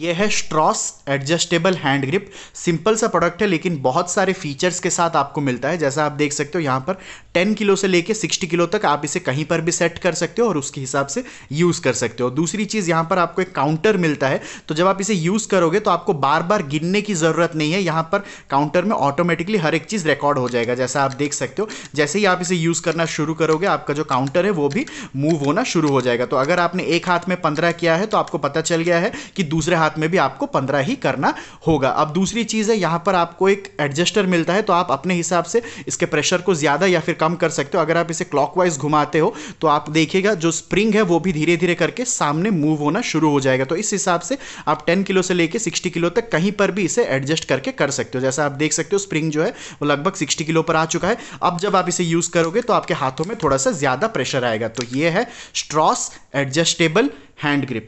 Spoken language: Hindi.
ये है Strauss adjustable hand grip simple सा प्रोडक्ट है लेकिन बहुत सारे फीचर्स के साथ आपको मिलता है जैसा आप देख सकते हो यहाँ पर 10 किलो से लेके 60 किलो तक आप इसे कहीं पर भी सेट कर सकते हो और उसके हिसाब से यूज़ कर सकते हो दूसरी चीज़ यहाँ पर आपको एक काउंटर मिलता है तो जब आप इसे यूज़ करोगे तो आपको बार बार गिनने की ज़रूरत नहीं है यहाँ पर काउंटर में ऑटोमेटिकली हर एक चीज़ रिकॉर्ड हो जाएगा जैसा आप देख सकते हो जैसे ही आप इसे यूज़ करना शुरू करोगे आपका जो काउंटर है वो भी मूव होना शुरू हो जाएगा तो अगर आपने एक हाथ में पंद्रह किया है तो आपको पता चल गया है कि दूसरे हाथ में भी आपको पंद्रह ही करना होगा अब दूसरी चीज़ है यहाँ पर आपको एक एडजस्टर मिलता है तो आप अपने हिसाब से इसके प्रेशर को ज़्यादा या फिर कम कर सकते हो अगर आप इसे क्लॉकवाइज घुमाते हो तो आप देखिएगा जो स्प्रिंग है वो भी धीरे धीरे करके सामने मूव होना शुरू हो जाएगा तो इस हिसाब से आप टेन किलो से लेकर सिक्सटी किलो तक कहीं पर भी इसे एडजस्ट करके कर सकते हो जैसा आप देख सकते हो स्प्रिंग जो है वो लगभग सिक्सटी किलो पर आ चुका है अब जब आप इसे यूज़ करोगे तो आपके हाथों में थोड़ा सा ज़्यादा प्रेशर आएगा तो ये है स्ट्रॉस एडजस्टेबल हैंड ग्रिप